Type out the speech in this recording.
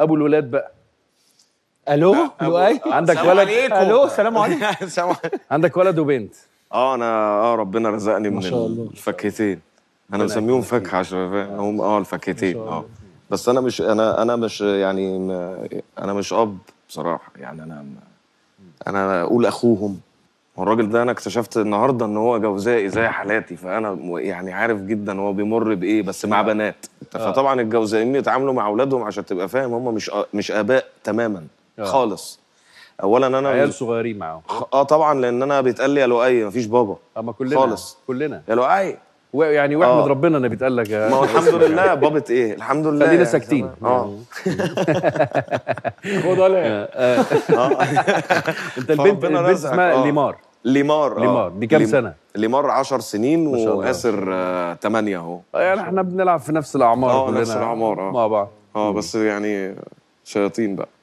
ابو الولاد بقى الو لؤي عندك ولد الو السلام عليكم عندك ولد وبنت اه انا اه ربنا رزقني من الفاكهتين انا مسميهم فاكهه عشان فاهم آه. هم اه الفاكهتين اه بس انا مش انا انا مش يعني انا مش اب بصراحه يعني انا انا اقول اخوهم والراجل ده انا اكتشفت النهارده ان هو جوزائي زي حالاتي فانا يعني عارف جدا هو بيمر بايه بس مع بنات انت آه. فطبعا الجوزين يتعاملوا مع اولادهم عشان تبقى فاهم هم مش آه، مش اباء تماما آه. خالص اولا انا عيال صغيرين معاهم اه طبعا لان انا بيتقال لي يا لؤي مفيش بابا اما كلنا خالص كلنا يا لؤي يعني واحمد آه. ربنا انا بيتقال لك ما هو الحمد لله بابة ايه الحمد لله خلينا يعني ساكتين اه يعني. خد ولا ايه؟ آه. آه. انت البنت البنت اسمها ليمار ليمار آه. ليمار دي كام سنه؟ ليمار 10 سنين واسر 8 آه، اهو يعني احنا بنلعب في نفس الاعمار اه نفس الاعمار اه مع بعض اه بس يعني شياطين بقى